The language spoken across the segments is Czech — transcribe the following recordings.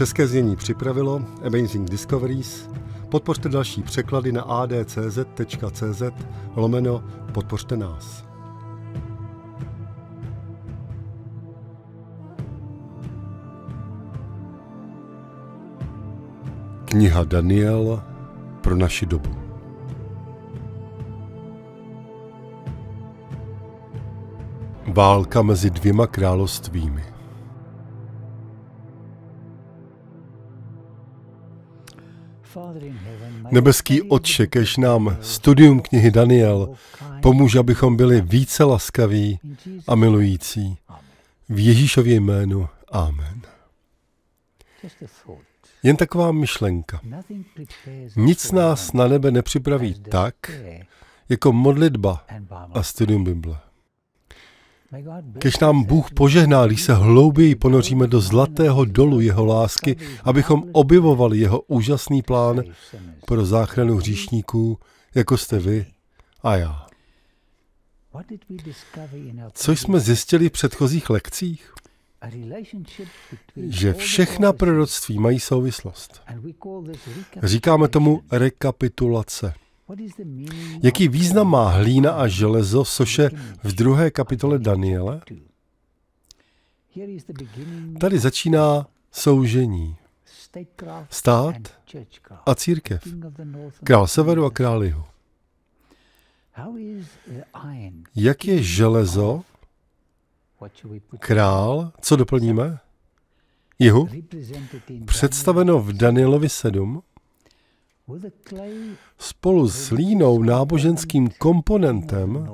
České znění připravilo Amazing Discoveries. Podpořte další překlady na adcz.cz lomeno Podpořte nás. Kniha Daniel pro naši dobu. Válka mezi dvěma královstvími. Nebeský Otče, kež nám studium knihy Daniel pomůže, abychom byli více laskaví a milující. V Ježíšově jménu. Amen. Jen taková myšlenka. Nic nás na nebe nepřipraví tak, jako modlitba a studium Bible. Kež nám Bůh požehná, když se hlouběji ponoříme do zlatého dolu jeho lásky, abychom objevovali jeho úžasný plán pro záchranu hříšníků, jako jste vy a já. Co jsme zjistili v předchozích lekcích? Že všechna proroctví mají souvislost. Říkáme tomu rekapitulace. Jaký význam má hlína a železo v soše v druhé kapitole Daniele? Tady začíná soužení. Stát a církev. Král severu a král jihu. Uh, Jak je železo, král, co doplníme? Jihu? Představeno v Danielovi 7, Spolu s línou náboženským komponentem,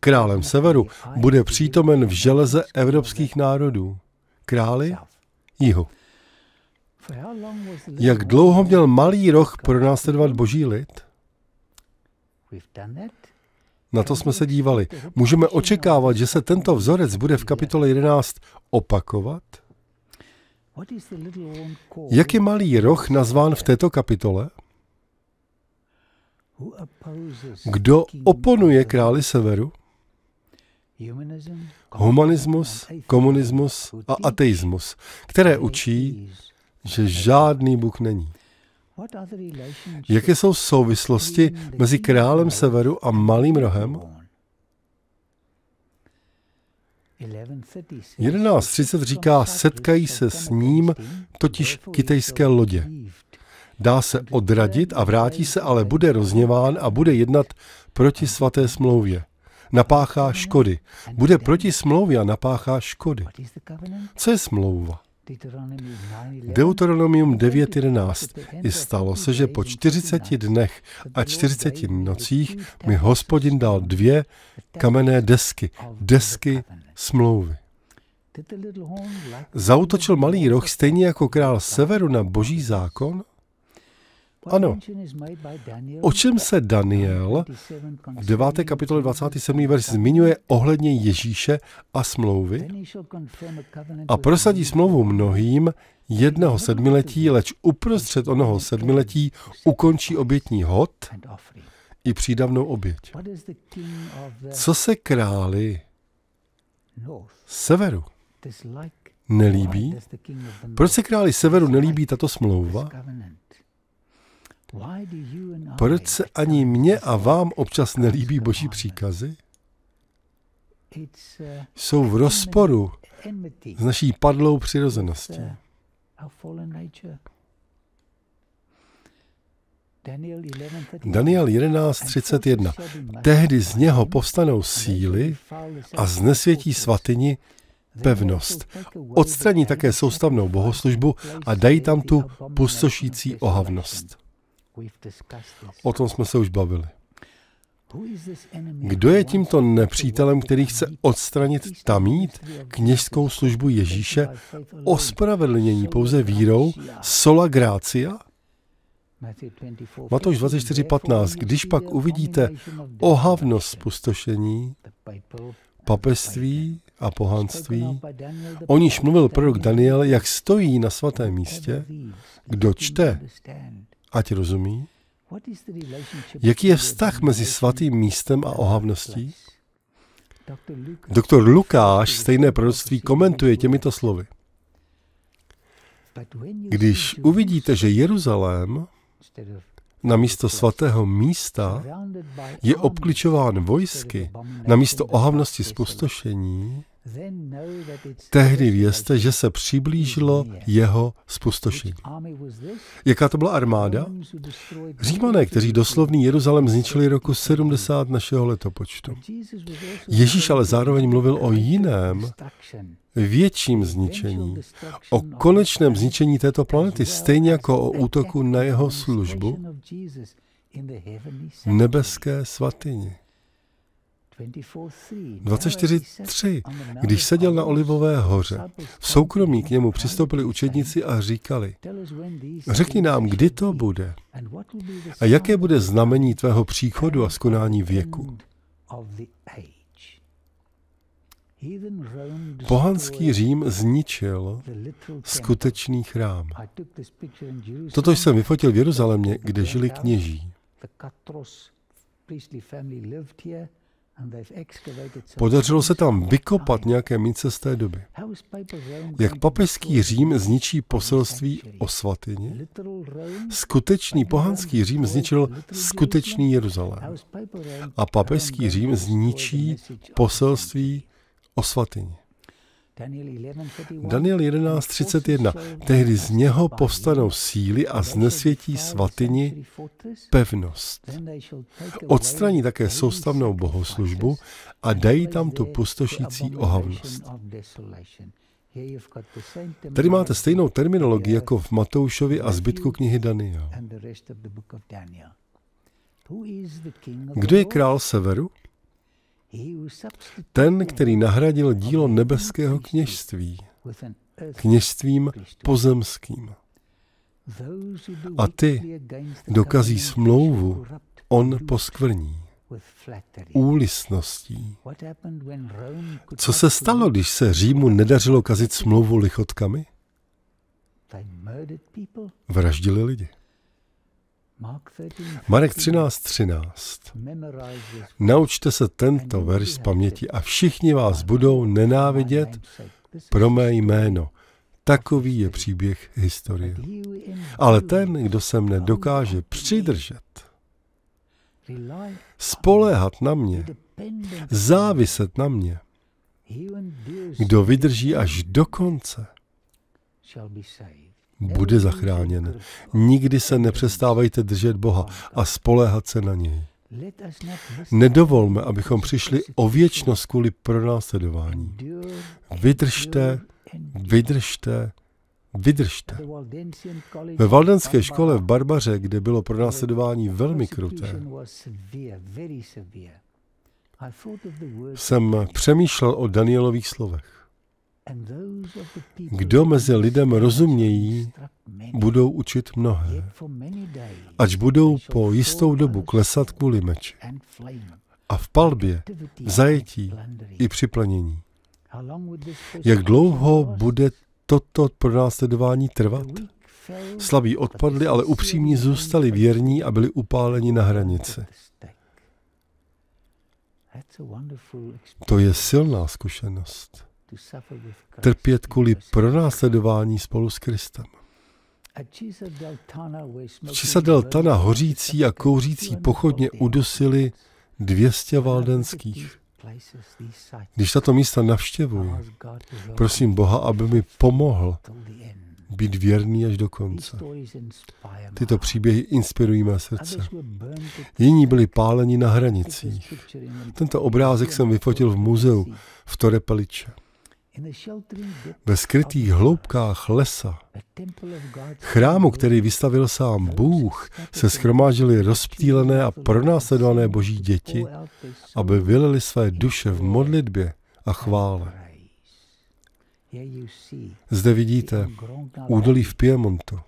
králem severu, bude přítomen v železe evropských národů, králi jihu. Jak dlouho měl malý roh pronásledovat boží lid? Na to jsme se dívali. Můžeme očekávat, že se tento vzorec bude v kapitole 11 opakovat? Jak je malý roh nazván v této kapitole? Kdo oponuje králi severu? Humanismus, komunismus a ateismus, které učí, že žádný Bůh není. Jaké jsou souvislosti mezi králem severu a malým rohem? 11.30 říká, setkají se s ním totiž kitejské lodě dá se odradit a vrátí se, ale bude rozněván a bude jednat proti svaté smlouvě. Napáchá škody. Bude proti smlouvě a napáchá škody. Co je smlouva? Deuteronomium 9.11. I stalo se, že po 40 dnech a 40 nocích mi hospodin dal dvě kamenné desky, desky smlouvy. Zautočil malý roh stejně jako král severu na boží zákon ano. O čem se Daniel v 9. kapitole 27. verzi zmiňuje ohledně Ježíše a smlouvy? A prosadí smlouvu mnohým jednoho sedmiletí, leč uprostřed onoho sedmiletí ukončí obětní hod i přídavnou oběť. Co se králi severu nelíbí? Proč se králi severu nelíbí tato smlouva? Proč se ani mě a vám občas nelíbí boží příkazy? Jsou v rozporu s naší padlou přirozeností. Daniel 11.31. Tehdy z něho povstanou síly a znesvětí svatyni pevnost. Odstraní také soustavnou bohoslužbu a dají tam tu pustošící ohavnost. O tom jsme se už bavili. Kdo je tímto nepřítelem, který chce odstranit tamít kněžskou službu Ježíše ospravedlnění pouze vírou sola gratia? Matouš 24.15. Když pak uvidíte ohavnost spustošení, papeství a pohanství, o níž mluvil prorok Daniel, jak stojí na svatém místě, kdo čte, ať rozumí, jaký je vztah mezi svatým místem a ohavností. Doktor Lukáš stejné proroctví komentuje těmito slovy. Když uvidíte, že Jeruzalém na místo svatého místa je obklíčován vojsky, na místo ohavnosti spustošení, Tehdy vězte, že se přiblížilo jeho spustošení. Jaká to byla armáda? Římané, kteří doslovný Jeruzalém zničili roku 70 našeho letopočtu. Ježíš ale zároveň mluvil o jiném, větším zničení, o konečném zničení této planety, stejně jako o útoku na jeho službu nebeské svatyni. 24.3. Když seděl na Olivové hoře, v soukromí k němu přistoupili učedníci a říkali, řekni nám, kdy to bude a jaké bude znamení tvého příchodu a skonání věku. Pohanský Řím zničil skutečný chrám. Toto jsem vyfotil v Jeruzalémě, kde žili kněží. Podařilo se tam vykopat nějaké mince z té doby. Jak papežský Řím zničí poselství o svatyni, skutečný pohanský Řím zničil skutečný Jeruzalém. A papežský Řím zničí poselství o svatyni. Daniel 11.31. Tehdy z něho povstanou síly a znesvětí svatyni pevnost. Odstraní také soustavnou bohoslužbu a dají tam tu pustošící ohavnost. Tady máte stejnou terminologii jako v Matoušovi a zbytku knihy Daniel. Kdo je král severu? Ten, který nahradil dílo nebeského kněžství kněžstvím pozemským. A ty, dokazí smlouvu, on poskvrní úlisností. Co se stalo, když se Římu nedařilo kazit smlouvu lichotkami? Vraždili lidi. Marek 13:13. 13. Naučte se tento verš z paměti a všichni vás budou nenávidět pro mé jméno. Takový je příběh historie. Ale ten, kdo se mne dokáže přidržet, spoléhat na mě, záviset na mě, kdo vydrží až do konce, bude zachráněn. Nikdy se nepřestávejte držet Boha a spoléhat se na něj. Nedovolme, abychom přišli o věčnost kvůli pronásledování. Vydržte, vydržte, vydržte. Ve Valdenské škole v Barbaře, kde bylo pronásledování velmi kruté, jsem přemýšlel o Danielových slovech. Kdo mezi lidem rozumějí, budou učit mnohé, ač budou po jistou dobu klesat kvůli meči a v palbě, v zajetí i při Jak dlouho bude toto pronásledování trvat? Slaví odpadli, ale upřímní zůstali věrní a byli upáleni na hranici. To je silná zkušenost trpět kvůli pronásledování spolu s Kristem. V del Tana hořící a kouřící pochodně udusili 200 valdenských. Když tato místa navštěvuji, prosím Boha, aby mi pomohl být věrný až do konce. Tyto příběhy inspirují mé srdce. Jiní byli páleni na hranicích. Tento obrázek jsem vyfotil v muzeu v Torepeliče ve skrytých hloubkách lesa, chrámu, který vystavil sám Bůh, se schromážili rozptýlené a pronásledované boží děti, aby vylili své duše v modlitbě a chvále. Zde vidíte údolí v Piemontu.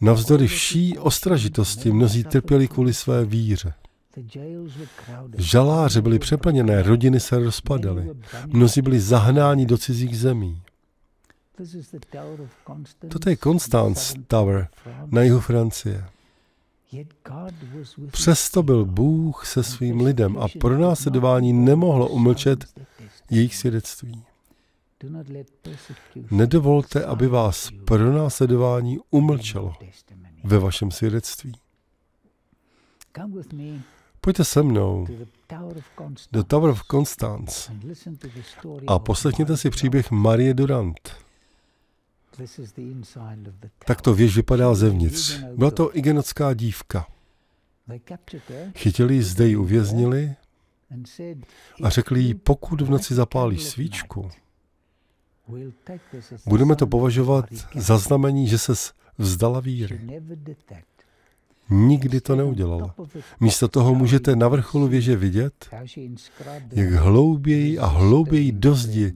Navzdory vší ostražitosti no mnozí trpěli kvůli své víře. Žaláře byly přeplněné, rodiny se rozpadaly, mnozí byli zahnáni do cizích zemí. Toto je Constance Tower na jihu Francie. Přesto byl Bůh se svým lidem a pronásledování nemohlo umlčet jejich svědectví. Nedovolte, aby vás pronásledování umlčelo ve vašem svědectví. Pojďte se mnou do Tower of Constance a poslechněte si příběh Marie Durant. Tak to věž vypadá zevnitř. Byla to igenocká dívka. Chytili ji zde, ji uvěznili a řekli jí, pokud v noci zapálíš svíčku, budeme to považovat za znamení, že ses vzdala víry. Nikdy to neudělala. Místo toho můžete na vrcholu věže vidět, jak hlouběji a hlouběji do zdi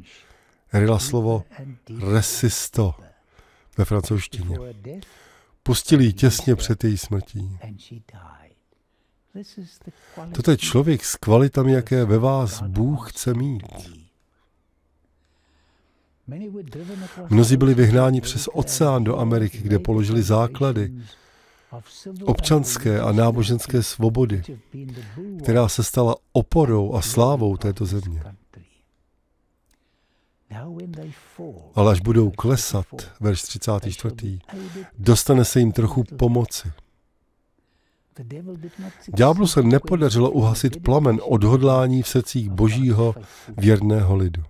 ryla slovo resisto ve francouzštině. Pustili ji těsně před její smrtí. Toto je člověk s kvalitami, jaké ve vás Bůh chce mít. Mnozí byli vyhnáni přes oceán do Ameriky, kde položili základy občanské a náboženské svobody, která se stala oporou a slávou této země. Ale až budou klesat, verš 34, dostane se jim trochu pomoci. Dňáblu se nepodařilo uhasit plamen odhodlání v srdcích božího věrného lidu.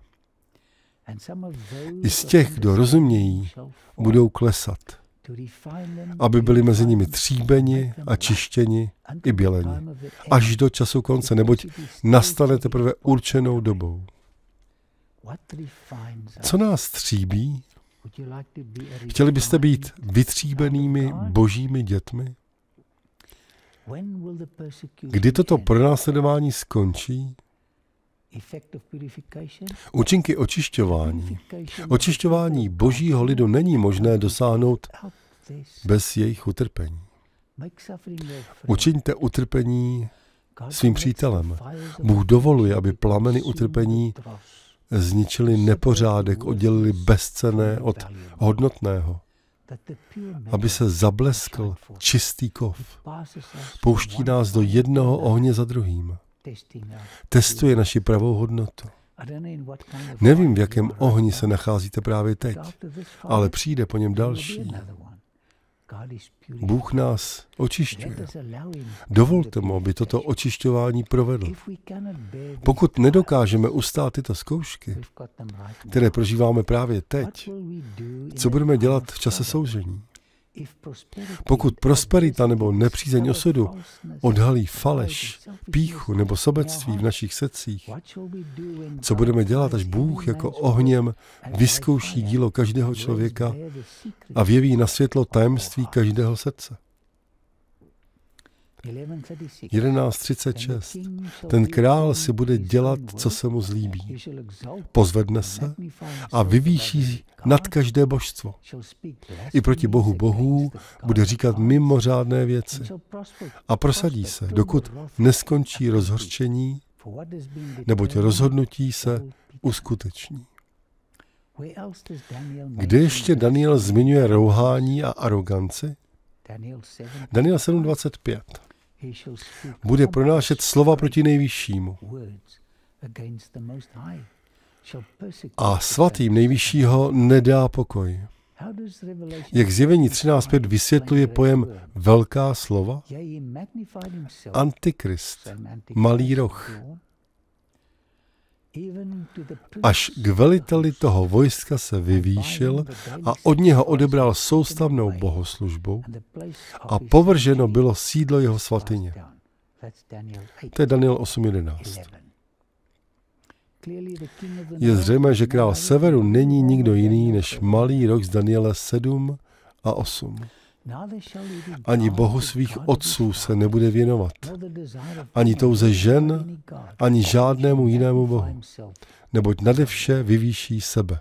I z těch, kdo rozumějí, budou klesat aby byli mezi nimi tříbeni a čištěni i běleni, až do času konce, neboť nastane teprve určenou dobou. Co nás tříbí? Chtěli byste být vytříbenými božími dětmi? Kdy toto pronásledování skončí? Účinky očišťování. Očišťování božího lidu není možné dosáhnout bez jejich utrpení. Učiňte utrpení svým přítelem. Bůh dovoluje, aby plameny utrpení zničili nepořádek, oddělili bezcené od hodnotného, aby se zableskl čistý kov. Pouští nás do jednoho ohně za druhým. Testuje naši pravou hodnotu. Nevím, v jakém ohni se nacházíte právě teď, ale přijde po něm další. Bůh nás očišťuje. Dovolte mu, aby toto očišťování provedl. Pokud nedokážeme ustát tyto zkoušky, které prožíváme právě teď, co budeme dělat v čase soužení? Pokud prosperita nebo nepřízeň osudu odhalí faleš, píchu nebo sobectví v našich srdcích, co budeme dělat, až Bůh jako ohněm vyzkouší dílo každého člověka a věví na světlo tajemství každého srdce? 11.36. Ten král si bude dělat, co se mu zlíbí. Pozvedne se a vyvýší nad každé božstvo. I proti bohu bohů bude říkat mimořádné věci. A prosadí se, dokud neskončí rozhorčení, neboť rozhodnutí se uskuteční. Kde ještě Daniel zmiňuje rouhání a aroganci? Daniel 7.25. Bude pronášet slova proti nejvyššímu. A svatým nejvyššího nedá pokoj. Jak zjevení 13.5 vysvětluje pojem velká slova? Antikrist, malý roh, Až k veliteli toho vojska se vyvýšil a od něho odebral soustavnou bohoslužbu a povrženo bylo sídlo jeho svatyně. To je Daniel 8.11. Je zřejmé, že král severu není nikdo jiný než malý rok z Daniele 7 a 8. Ani bohu svých otců se nebude věnovat. Ani touze žen, ani žádnému jinému bohu. Neboť nade vše vyvýší sebe.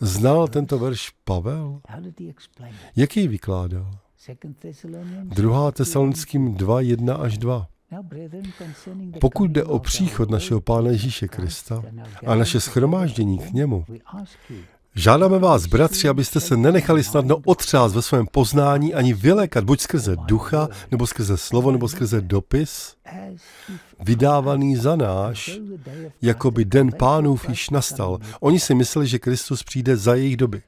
Znal tento verš Pavel? Jaký vykládal? 2. Tesalonickým 2, 1 až 2. Pokud jde o příchod našeho Pána Ježíše Krista a naše schromáždění k němu, Žádáme vás, bratři, abyste se nenechali snadno otřást ve svém poznání ani vylékat, buď skrze ducha, nebo skrze slovo, nebo skrze dopis, vydávaný za náš, jako by den pánův již nastal. Oni si mysleli, že Kristus přijde za jejich doby.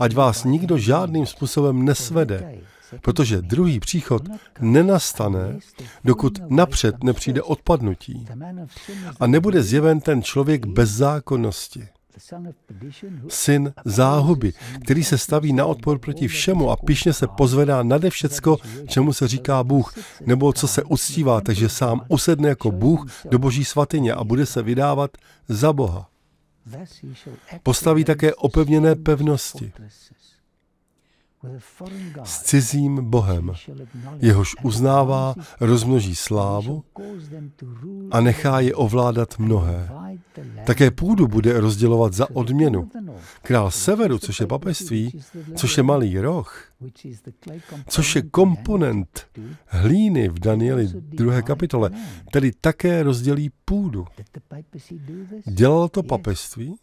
Ať vás nikdo žádným způsobem nesvede, protože druhý příchod nenastane, dokud napřed nepřijde odpadnutí a nebude zjeven ten člověk bez zákonnosti. Syn záhuby, který se staví na odpor proti všemu a pišně se pozvedá nade všecko, čemu se říká Bůh, nebo co se uctívá, takže sám usedne jako Bůh do boží svatyně a bude se vydávat za Boha. Postaví také opevněné pevnosti s cizím Bohem, jehož uznává, rozmnoží slávu a nechá je ovládat mnohé. Také půdu bude rozdělovat za odměnu. Král severu, což je papeství, což je malý roh, což je komponent hlíny v Danieli 2. kapitole, tedy také rozdělí půdu. Dělalo to papeství?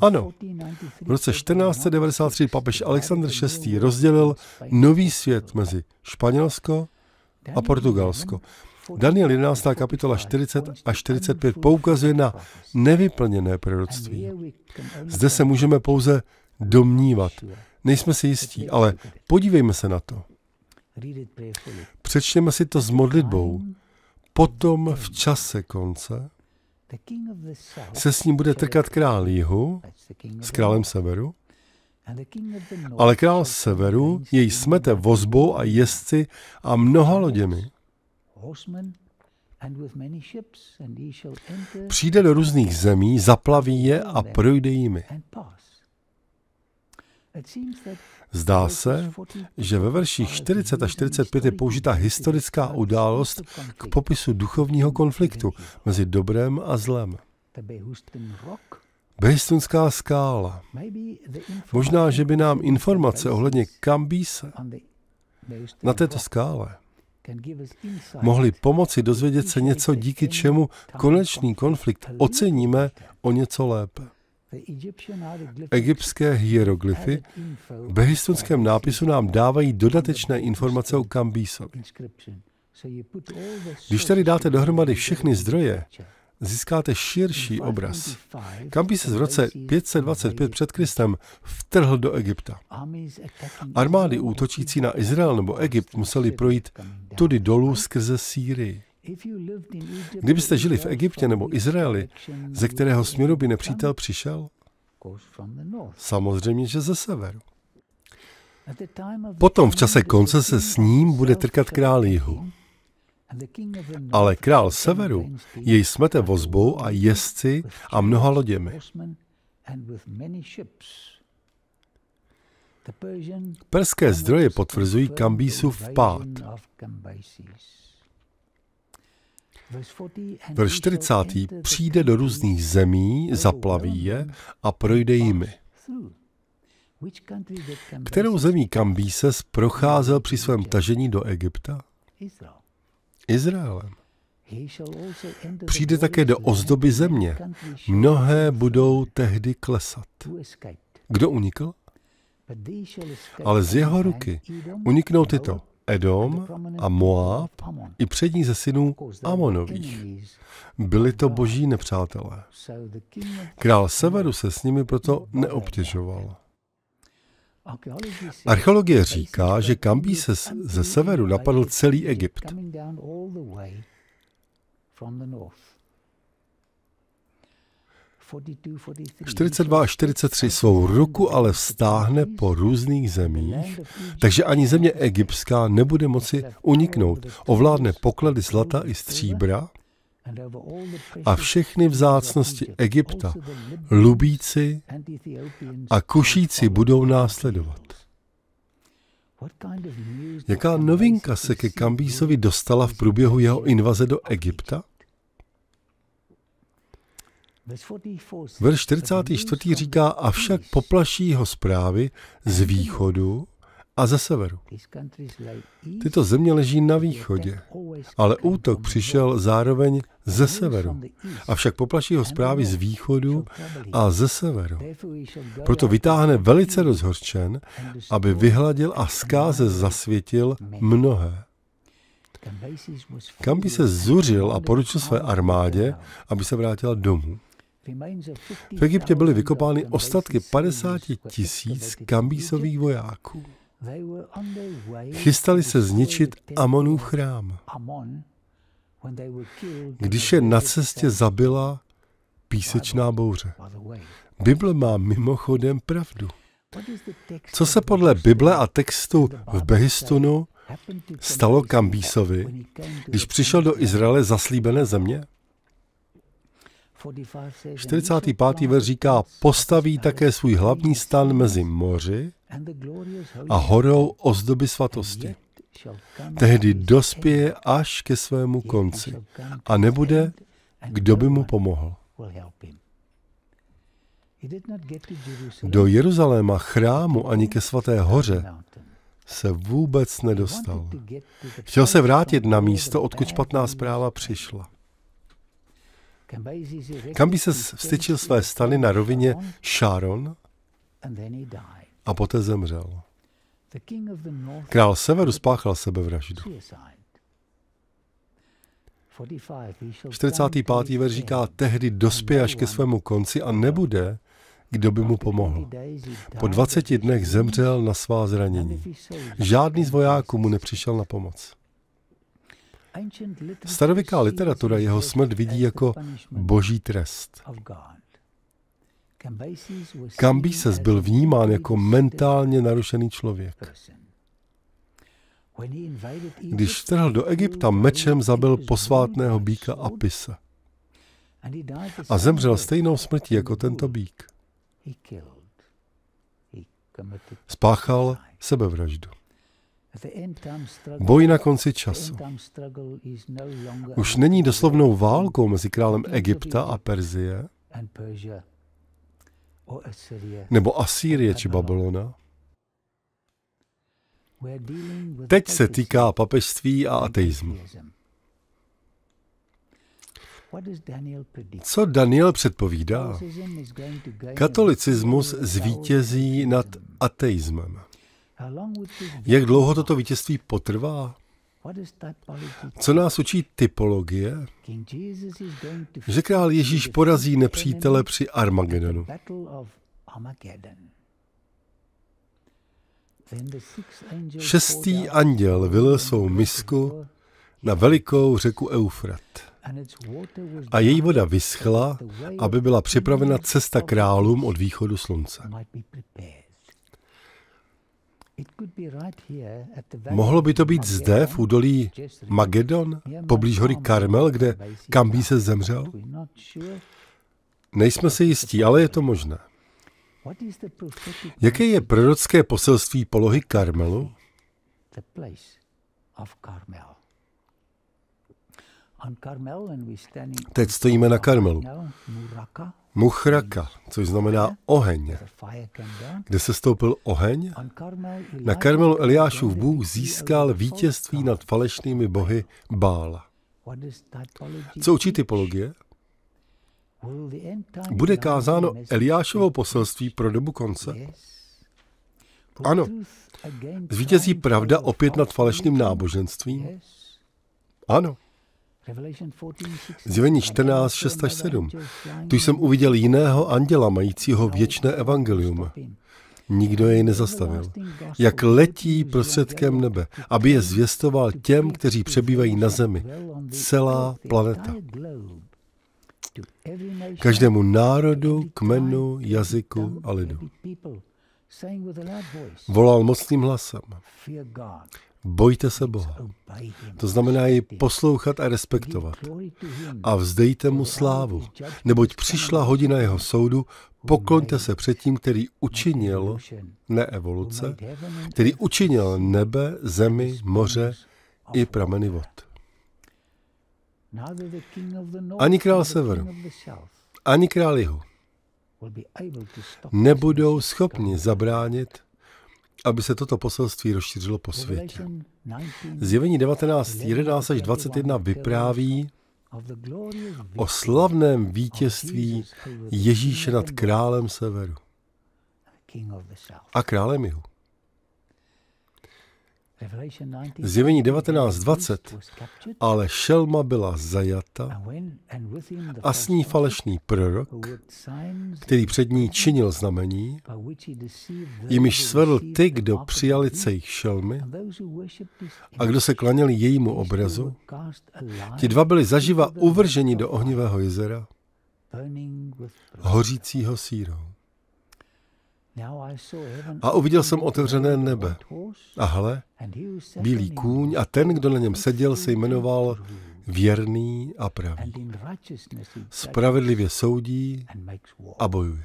Ano, v roce 1493 papež Alexandr VI. rozdělil nový svět mezi Španělsko a Portugalsko. Daniel 11. kapitola 40 a 45 poukazuje na nevyplněné proroctví. Zde se můžeme pouze domnívat. Nejsme si jistí, ale podívejme se na to. Přečtěme si to s modlitbou. Potom v čase konce se s ním bude trkat král jihu s králem severu, ale král severu jej smete vozbou a jezdci a mnoha loděmi. Přijde do různých zemí, zaplaví je a projde jimi. Zdá se, že ve verších 40 a 45 je použita historická událost k popisu duchovního konfliktu mezi dobrem a zlem. Behistunská skála. Možná, že by nám informace ohledně Kambíse na této skále mohly pomoci dozvědět se něco, díky čemu konečný konflikt oceníme o něco lépe. Egyptské hieroglyfy v behistundském nápisu nám dávají dodatečné informace o Kambísovi. Když tady dáte dohromady všechny zdroje, získáte širší obraz. Kambis v roce 525 před Kristem vtrhl do Egypta. Armády útočící na Izrael nebo Egypt museli projít tudy dolů skrze Sýrii. Kdybyste žili v Egyptě nebo Izraeli, ze kterého směru by nepřítel přišel? Samozřejmě, že ze severu. Potom v čase konce se s ním bude trkat král jihu. Ale král severu jej smete vozbou a jezdci a mnoha loděmi. Perské zdroje potvrzují v vpád. Verš 40. přijde do různých zemí, zaplaví je a projde jimi. Kterou zemí Kambises procházel při svém tažení do Egypta? Izraelem. Přijde také do ozdoby země. Mnohé budou tehdy klesat. Kdo unikl? Ale z jeho ruky uniknou tyto. Edom a Moab i přední ze synů Amonových. Byli to boží nepřátelé. Král Severu se s nimi proto neobtěžoval. Archeologie říká, že Kambí se ze severu napadl celý Egypt. 42 a 43 svou ruku ale vztáhne po různých zemích, takže ani země egyptská nebude moci uniknout. Ovládne poklady zlata i stříbra a všechny vzácnosti Egypta, lubíci a kušíci budou následovat. Jaká novinka se ke Kambísovi dostala v průběhu jeho invaze do Egypta? Verš 44. říká, avšak poplaší ho zprávy z východu a ze severu. Tyto země leží na východě, ale útok přišel zároveň ze severu. Avšak poplaší ho zprávy z východu a ze severu. Proto vytáhne velice rozhorčen, aby vyhladil a skáze zasvětil mnohé. Kamby se zuřil a poručil své armádě, aby se vrátila domů. V Egyptě byly vykopány ostatky 50 tisíc kambísových vojáků. Chystali se zničit Amonův chrám, když je na cestě zabila písečná bouře. Bible má mimochodem pravdu. Co se podle Bible a textu v Behistunu stalo Kambísovi, když přišel do Izraele zaslíbené země? 45. verš říká, postaví také svůj hlavní stan mezi moři a horou ozdoby svatosti. Tehdy dospěje až ke svému konci a nebude, kdo by mu pomohl. Do Jeruzaléma, chrámu ani ke svaté hoře se vůbec nedostal. Chtěl se vrátit na místo, odkud špatná zpráva přišla se vstyčil své stany na rovině Sharon a poté zemřel. Král severu spáchal sebevraždu. 45. ver říká, tehdy dospěje až ke no svému konci a nebude, kdo by mu pomohl. Po 20 dnech zemřel na svá zranění. Žádný z vojáků mu nepřišel na pomoc. Starověká literatura jeho smrt vidí jako boží trest. Kambises byl vnímán jako mentálně narušený člověk. Když vtrhl do Egypta, mečem zabil posvátného býka Apisa A zemřel stejnou smrtí jako tento bík. Spáchal sebevraždu. Boj na konci času no už není doslovnou válkou mezi králem Egypta a Perzie, nebo Asýrie či Babylona. Teď se týká papežství a ateismu. Co Daniel předpovídá? Katolicismus zvítězí nad ateismem. Jak dlouho toto vítězství potrvá? Co nás učí typologie? Že král Ježíš porazí nepřítele při Armagedonu. Šestý anděl vylil svou misku na velikou řeku Eufrat. A její voda vyschla, aby byla připravena cesta králům od východu slunce. Mohlo by to být zde, v údolí Magedon, poblíž hory Karmel, kde Kambí se zemřel? Nejsme si jistí, ale je to možné. Jaké je prorocké poselství polohy Karmelu? Teď stojíme na Karmelu. Muchraka, což znamená oheň. Kde se stoupil oheň? Na Karmelu Eliášův Bůh získal vítězství nad falešnými bohy Bála. Co učí typologie? Bude kázáno Eliášovo poselství pro dobu konce? Ano. Zvítězí pravda opět nad falešným náboženstvím? Ano. Zjevení 14, 6 až 7. Tu jsem uviděl jiného anděla majícího věčné evangelium. Nikdo jej nezastavil. Jak letí prostředkem nebe, aby je zvěstoval těm, kteří přebývají na zemi. Celá planeta. Každému národu, kmenu, jazyku a lidu. Volal mocným hlasem. Bojte se Boha. To znamená ji poslouchat a respektovat. A vzdejte mu slávu, neboť přišla hodina jeho soudu, pokloňte se před tím, který učinil, ne evoluce, který učinil nebe, zemi, moře i prameny vod. Ani král sever, ani král jihu nebudou schopni zabránit aby se toto poselství rozšířilo po světě. Zjevení 19.11 až 21 vypráví o slavném vítězství Ježíše nad králem severu a králem jihu. Zjevení 19.20, ale šelma byla zajata a s ní falešný prorok, který před ní činil znamení, jimiž svedl ty, kdo přijali cejch šelmy a kdo se klaněli jejímu obrazu, ti dva byli zaživa uvrženi do ohnivého jezera, hořícího sírou. A uviděl jsem otevřené nebe. A hle, bílý kůň a ten, kdo na něm seděl, se jmenoval věrný a pravý. Spravedlivě soudí a bojuje.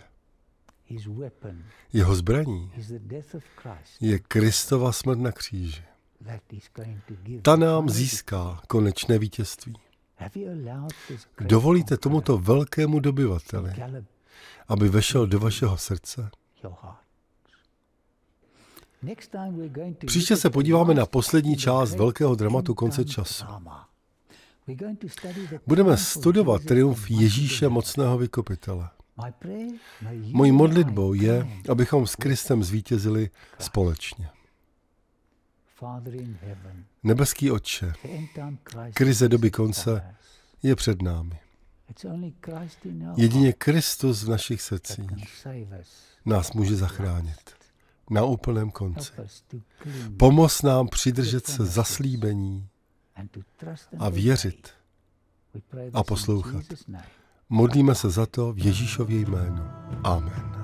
Jeho zbraní je Kristova smrt na kříži. Ta nám získá konečné vítězství. Dovolíte tomuto velkému dobyvateli, aby vešel do vašeho srdce? Příště se podíváme na poslední část velkého dramatu konce času. Budeme studovat triumf Ježíše mocného vykopitele. Mojí modlitbou je, abychom s Kristem zvítězili společně. Nebeský Otče, krize doby konce je před námi. Jedině Kristus v našich srdcích nás může zachránit na úplném konci. Pomoz nám přidržet se zaslíbení a věřit a poslouchat. Modlíme se za to v Ježíšově jménu. Amen.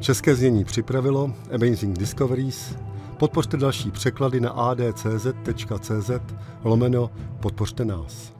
České znění připravilo Amazing Discoveries. Podpořte další překlady na adcz.cz lomeno Podpořte nás.